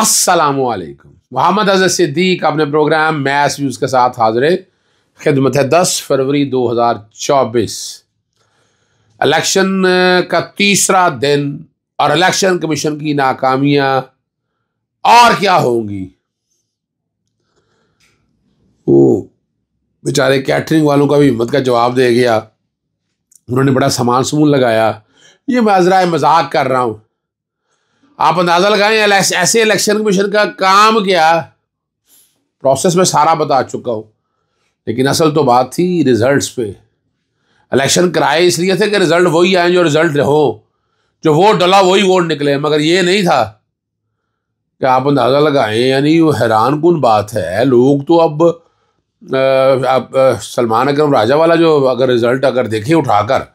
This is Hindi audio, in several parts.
असलकम मोहम्मद अजर सिद्दीक अपने प्रोग्राम मैथ व्यूज़ के साथ हाजिर खिदमत है दस फरवरी दो हज़ार चौबीस इलेक्शन का तीसरा दिन और इलेक्शन कमीशन की नाकामियां और क्या होंगी वो बेचारे कैटरिंग वालों का भी हिम्मत का जवाब दे गया उन्होंने बड़ा सामान समून लगाया ये मैं मजाक कर रहा हूँ आप अंदाज़ा लगाएं ऐसे इलेक्शन कमीशन का काम क्या प्रोसेस में सारा बता चुका हूँ लेकिन असल तो बात थी रिजल्ट्स पे इलेक्शन कराए इसलिए थे कि रिज़ल्ट वही आए जो रिज़ल्ट हो जो वोट डला वही वोट निकले मगर ये नहीं था कि आप अंदाज़ा लगाएं यानी वो हैरान कन बात है लोग तो अब सलमान अक्रम राजा वाला जो अगर रिज़ल्ट अगर देखें उठाकर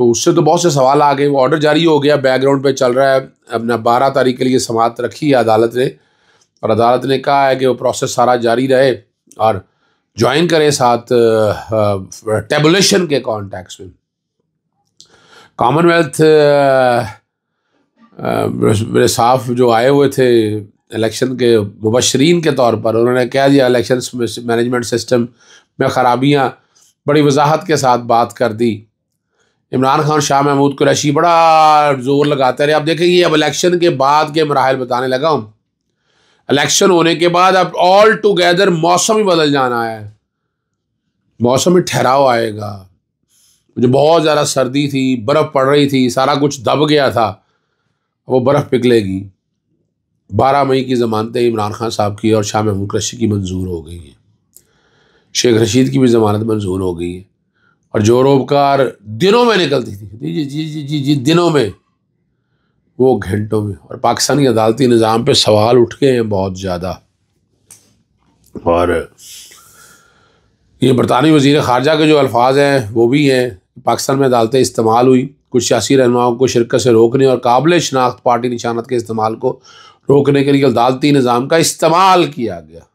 तो उससे तो बहुत से सवाल आ गए वो ऑर्डर जारी हो गया बैकग्राउंड पे चल रहा है अपना बारह तारीख के लिए समाप्त रखी है अदालत ने और अदालत ने कहा है कि वो प्रोसेस सारा जारी रहे और ज्वाइन करे साथ टेबुलेशन के कॉन्टैक्ट में कॉमनवेल्थ मेरे साफ जो आए हुए थे इलेक्शन के मुबशरीन के तौर पर उन्होंने कह दिया इलेक्शन मैनेजमेंट सिस्टम में ख़राबियाँ बड़ी वजाहत के साथ बात कर दी इमरान खान शाह महमूद कुरैशी बड़ा जोर लगाते रहे आप देखेंगे अब इलेक्शन के बाद के मराहल बताने लगा हूँ इलेक्शन होने के बाद अब ऑल टुगेदर मौसम ही बदल जाना है मौसम में ठहराव आएगा मुझे बहुत ज़्यादा सर्दी थी बर्फ़ पड़ रही थी सारा कुछ दब गया था वो बर्फ़ पिघलेगी बारह मई की जमानतें इमरान खान साहब की और शाह महमूद कुरैशी की मंजूर हो गई हैं शेख रशीद की भी जमानत मंजूर हो गई है और जो रोबकार दिनों में निकलती थी जी जी जी जी जी दिनों में वो घंटों में और पाकिस्तानी अदालती निज़ाम पे सवाल उठ गए हैं बहुत ज़्यादा और ये बरतानवी वजीर ख़ारजा के जो अल्फाज हैं वो भी हैं पाकिस्तान में अदालतें इस्तेमाल हुई कुछ सियासी रहनुमाओं को शिरकत से रोकने और काबिल शनाख्त पार्टी निशानत के इस्तेमाल को रोकने के लिए अदालती निज़ाम का इस्तेमाल किया गया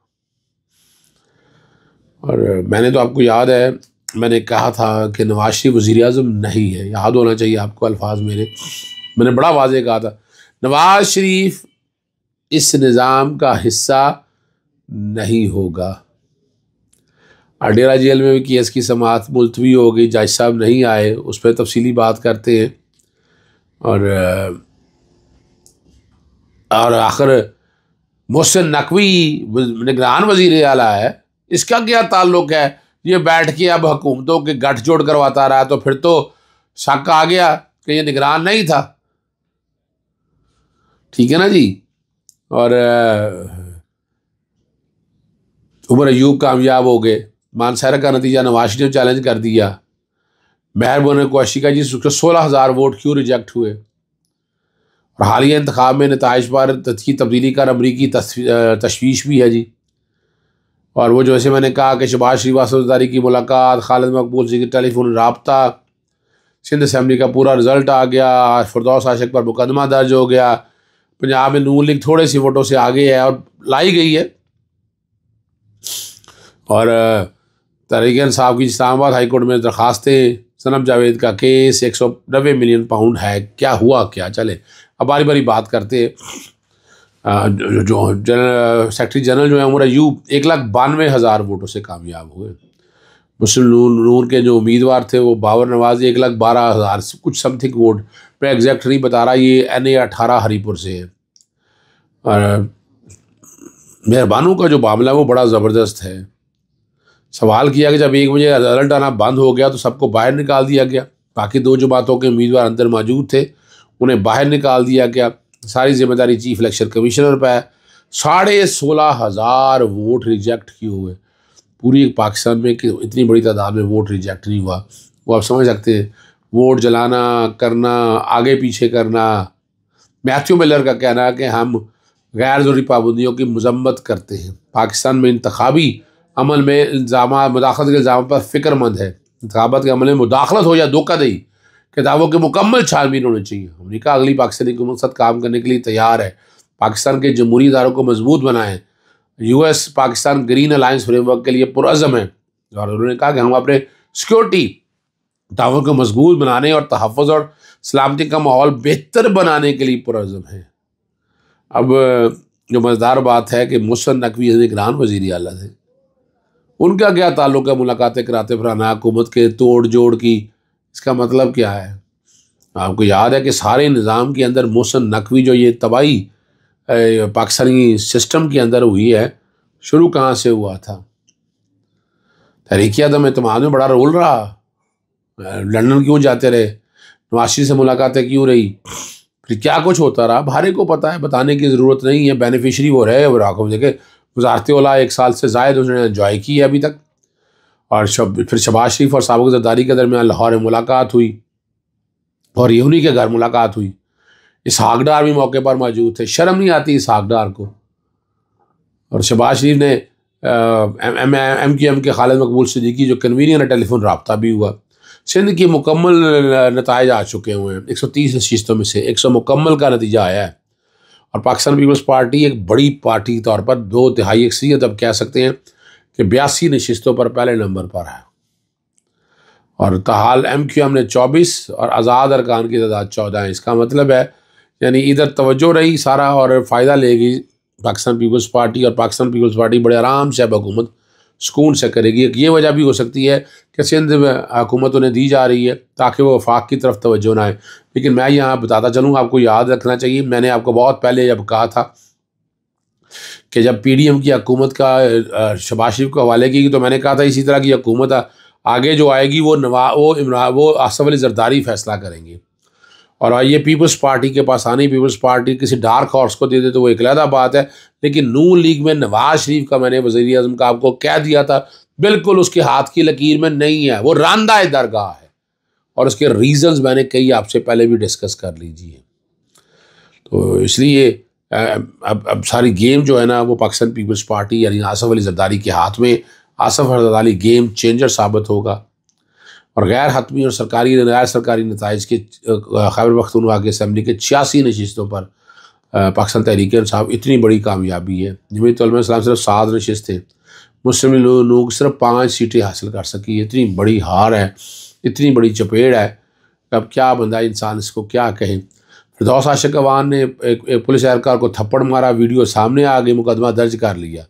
और मैंने तो आपको याद है मैंने कहा था कि नवाज शरीफ वज़ी अजम नहीं है याद होना चाहिए आपको अल्फाज मेरे मैंने बड़ा वाजे कहा था नवाज शरीफ इस निज़ाम का हिस्सा नहीं होगा अडेरा जेल में भी केस की समात मुलतवी हो गई जज साहब नहीं आए उस पर तफसीली बात करते हैं और और आखिर मोहसिन नकवी निगरान वजीर आला है इसका क्या ताल्लुक़ है ये बैठ के अब हुकूमतों के गठजोड़ करवाता रहा तो फिर तो शक आ गया कि ये निगरान नहीं था ठीक है ना जी और उमर अयूब कामयाब हो गए मानसहरा का नतीजा नवाज ने चैलेंज कर दिया महरबन कोशिका जी सोलह हज़ार वोट क्यों रिजेक्ट हुए और हालिया इंतब में नतज पर की तब्दीली कर अमरीकी तश्वीश भी है जी और वो जैसे मैंने कहा कि शबाज श्रीवास्तवदारी की मुलाकात खालिद मकबूल जी की टेलीफोन रबता सिंध असम्बली का पूरा रिज़ल्ट आ गया फरदौस आशक पर मुकदमा दर्ज हो गया पंजाब में नून लीग थोड़े सी वोटों से आगे है और लाई गई है और तहरीक साहब की इस्लामाबाद हाईकोर्ट में दरखास्तें सनम जावेद का केस एक सौ नब्बे मिलियन पाउंड है क्या हुआ क्या चले अब बारी बारी बात करते हैं जो जनरल सेक्रेटरी जनरल जो है उमर अयूब एक लाख बानवे हज़ार वोटों से कामयाब हुए मुस्लिम नून नून के जो उम्मीदवार थे वो बाबर नवाज एक लाख बारह हज़ार कुछ समथिंग वोट मैं एग्जैक्ट नहीं बता रहा ये एन ए अठारह हरीपुर से है और मेहरबानों का जो मामला है वो बड़ा ज़बरदस्त है सवाल किया कि जब एक बजे रिजल्ट आना बंद हो गया तो सबको बाहर निकाल दिया गया बाकी दो जमातों के उम्मीदवार अंदर मौजूद थे उन्हें बाहर निकाल दिया गया सारी जिम्मेदारी चीफ इलेक्शन कमिश्नर पर है साढ़े सोलह हज़ार वोट रिजेक्ट किए हुए पूरी पाकिस्तान में कि इतनी बड़ी तादाद में वोट रिजेक्ट नहीं हुआ वो आप समझ सकते हैं वोट जलाना करना आगे पीछे करना मैथ्यू मिलर का कहना है कि हम गैर ज़रूरी पाबंदियों की मजम्मत करते हैं पाकिस्तान में इंतबी अमल में इल्ज़ाम मुदाखलत के इल्ज़ाम पर फ़िक्रमंद है इंतबात के अमल में मुदाखलत हो या धोखा दही किताबों के मुकम्मल छानबीन होने चाहिए अमरीका अगली पाकिस्तानी हुकूमत साथ काम करने के लिए तैयार है पाकिस्तान के जमहूरी इदारों को मजबूत बनाएं US Pakistan green alliance framework के लिए पुरज़म है और उन्होंने कहा कि हम अपने सिक्योरिटी दावों को मजबूत बनाने और तहफ़ और सलामती का माहौल बेहतर बनाने के लिए पुरज़म है अब जो मज़ेदार बात है कि मुसन नकवी निगरान वजीर अला थे उनका क्या ताल्लुक है मुलाकातें कराते फराना हुकूमत के तोड़ जोड़ की इसका मतलब क्या है आपको याद है कि सारे निज़ाम के अंदर मोहसन नकवी जो ये तबाही पाकिस्तानी सिस्टम के अंदर हुई है शुरू कहाँ से हुआ था तहरीक आदम अतमाद में बड़ा रोल रहा लंदन क्यों जाते रहे नवाशी से मुलाकातें क्यों रही फिर क्या कुछ होता रहा भारे को पता है बताने की ज़रूरत नहीं है बेनिफिशरी वो रहे और आखों देखे गुजारते वाला एक साल से जायद उसने इन्जॉय की है अभी तक और शब फिर शबाज शरीफ और सबक जरदारी के दरमियान लाहौर में मुलाकात हुई और यूनी के घर मुलाकात हुई इस हाकडार भी मौके पर मौजूद थे शर्म नहीं आती इस हाकडार को और शबाज शरीफ ने एम एम क्यू एम के खालिद मकबूल सिद्दीकी जो कन्वीनियन टेलीफोन रबता भी हुआ सिंध की मुकम्मल नतज आ चुके हुए हैं एक सौ तीस नशीस्तों में से एक सौ मुकम्मल का नतीजा आया है और पाकिस्तान पीपल्स पार्टी एक बड़ी पार्टी के तौर पर दो तिहाई अक्सरियत अब कह सकते हैं कि बयासी नशस्तों पर पहले नंबर पर है और तहाल एम क्यू एम ने चौबीस और आज़ाद अरकान की तादाद चौदह है इसका मतलब है यानी इधर तोज्जो रही सारा और फ़ायदा लेगी पाकिस्तान पीपल्स पार्टी और पाकिस्तान पीपल्स पार्टी बड़े आराम से अब हुकूमत सुकून से करेगी एक ये वजह भी हो सकती है कि सिंध में हुकूमत उन्हें दी जा रही है ताकि वो वफाक की तरफ तोज्जो ना आए लेकिन मैं यहाँ बताता चलूँ आपको याद रखना चाहिए मैंने आपको बहुत पहले जब कहा था कि जब पीडीएम की हकूमत का शबाज शरीफ के हवाले की तो मैंने कहा था इसी तरह की हकूमत आगे जो आएगी वो नवा वो इमरान वो आसफ़ अली जरदारी फैसला करेंगे और ये पीपल्स पार्टी के पास आनी पीपल्स पार्टी किसी डार्क हॉर्स को दे दे तो वो इकलैदा बात है लेकिन नू लीग में नवाज शरीफ का मैंने वजीर अजम का आपको कह दिया था बिल्कुल उसके हाथ की लकीर में नहीं है वो रानदा दरगाह है और उसके रीजंस मैंने कई आपसे पहले भी डिस्कस कर लीजिए तो इसलिए अब अब सारी गेम जो है ना वो पाकिस्तान पीपल्स पार्टी यानी आसफ अली जरदारी के हाथ में आसफ अली गेम चेंजर साबित होगा और गैर हतमी और सरकारी गैर सरकारी नतज के खैबर पख्तनवा के असम्बली के छियासी नशस्तों पर पाकिस्तान तहरीक साहब इतनी बड़ी कामयाबी है जमीत तो सिर्फ सात नशस्तें मुस्लिम लोग सिर्फ पाँच सीटें हासिल कर सकी इतनी बड़ी हार है इतनी बड़ी चपेड़ है अब क्या बंदा इंसान इसको क्या कहें फिरदौस अवान ने एक, एक पुलिस एहलकार को थप्पड़ मारा वीडियो सामने आ गई मुकदमा दर्ज कर लिया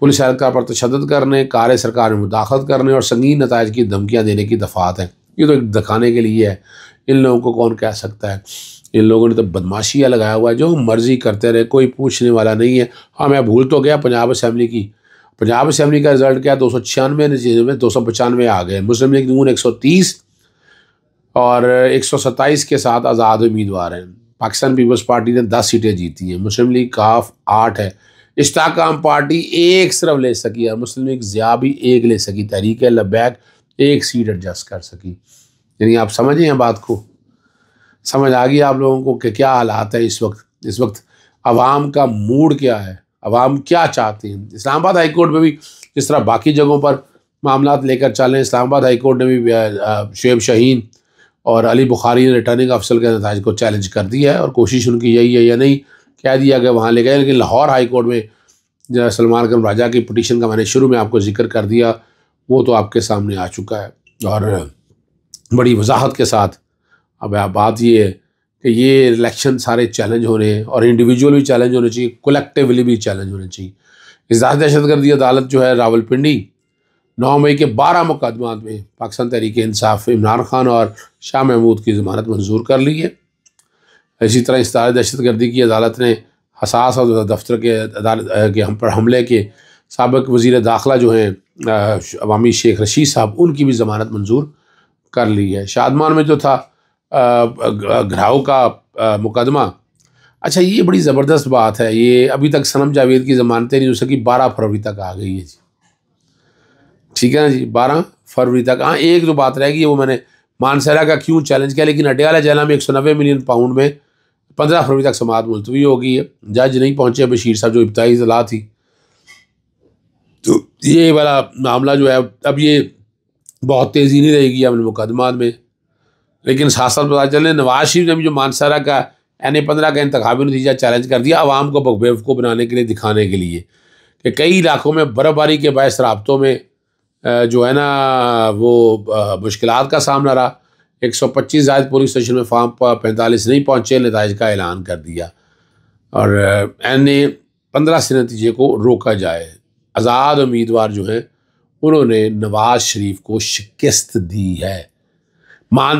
पुलिस एहलकार पर तशद करने कार्य सरकार में मुदाखलत करने और संगीन नतज की धमकियाँ देने की दफात हैं ये तो एक दिखाने के लिए है इन लोगों को कौन कह सकता है इन लोगों ने तो बदमाशियाँ लगाया हुआ है जो मर्जी करते रहे कोई पूछने वाला नहीं है हाँ मैं भूल तो गया पंजाब असम्बली की पंजाब असम्बली का रिजल्ट क्या दो सौ छियानवे में दो सौ पचानवे आ गए मुस्लिम लीग नून एक सौ तीस और एक सौ सत्ताईस के साथ आज़ाद उम्मीदवार हैं पाकिस्तान पीपल्स पार्टी ने दस सीटें जीती हैं मुस्लिम लीग काफ आठ है इश्ताक आम पार्टी एक सिर्फ ले सकी है मुस्लिम लीग ज़्या भी एक ले सकी तहरीक लबैक एक सीट एडजस्ट कर सकी यानी आप समझें हैं बात को समझ आ गई आप लोगों को कि क्या हालात है इस वक्त इस वक्त अवाम का मूड क्या है अवाम क्या चाहते हैं इस्लामाबाद हाई कोर्ट में भी जिस तरह बाकी जगहों पर मामला लेकर चल रहे हैं इस्लामाबाद हाई कोर्ट ने भी शेब शहीन और अली बुखारी ने रिटर्निंग अफसर के नतज को चैलेंज कर दिया है और कोशिश उनकी यही है या नहीं कह दिया गया वहाँ ले गए लेकिन लाहौर हाई कोर्ट में जरा सलमान खान राजा की पटिशन का मैंने शुरू में आपको जिक्र कर दिया वो तो आपके सामने आ चुका है और बड़ी वजाहत के साथ अब बात ये है कि ये इलेक्शन सारे चैलेंज होने और इंडिविजुअल भी चैलेंज होने चाहिए कोलेक्टिवली भी चैलेंज होने चाहिए इजाज़ दहशतगर्दी अदालत जो है रावलपिंडी नौ मई के बारह मुकदमात में पाकिस्तान तहरीक इंसाफ इमरान खान और शाह महमूद की जमानत मंजूर कर ली है इसी तरह इस्तार दहशत गर्दी की अदालत ने हसास और दफ्तर के अदालत के हम पर हमले के सबक वजीर दाखिला जो हैं अवामी शेख रशीद साहब उनकी भी ज़मानत मंजूर कर ली है शादमान में जो था घराव का मुकदमा अच्छा ये बड़ी ज़बरदस्त बात है ये अभी तक सनम जावेद की ज़मानतें नहीं हो सकी बारह फरवरी तक आ गई है जी ठीक है ना जी बारह फरवरी तक हाँ एक जो बात रहेगी वो मैंने मानसरा का क्यों चैलेंज किया लेकिन अटियाला जिला में एक सौ नब्बे मिलियन पाउंड में पंद्रह फरवरी तक समात मुलतवी होगी जज नहीं पहुँचे बशीर साहब जो इब्तई इतला थी तो ये वाला मामला जो है अब ये बहुत तेज़ी नहीं रहेगी अपने मुकदमा में लेकिन साथ साथ पता चले नवाज शरीफ ने भी जो मानसरा का एन ए पंद्रह का इंतबी नतीजा चैलेंज कर दिया आवाम को बेवकूफ़ बनाने के लिए दिखाने के लिए कि कई इलाकों में बर्फबारी के बायस रबतों में जो है ना वो मुश्किल का सामना रहा एक सौ पच्चीस जायद पुलिस स्टेशन में फॉर्म पैंतालीस नहीं पहुँचे नतज का ऐलान कर दिया और एन ए पंद्रह से नतीजे को रोका जाए आज़ाद उम्मीदवार जो हैं उन्होंने नवाज शरीफ को शिकस्त दी है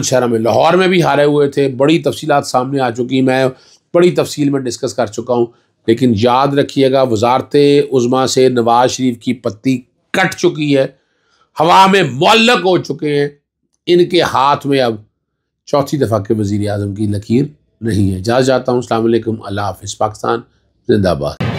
शहर में लाहौर में भी हारे हुए थे बड़ी तफसीलात सामने आ चुकी मैं बड़ी तफसील में डिस्कस कर चुका हूँ लेकिन याद रखिएगा वजारत उज़मा से नवाज शरीफ की पत्ती कट चुकी है हवा में मौलक हो चुके हैं इनके हाथ में अब चौथी दफ़ा के वज़ी अजम की लकीर नहीं है जा जाता हूँ अल्लाह हाफ़ पाकिस्तान जिंदाबाद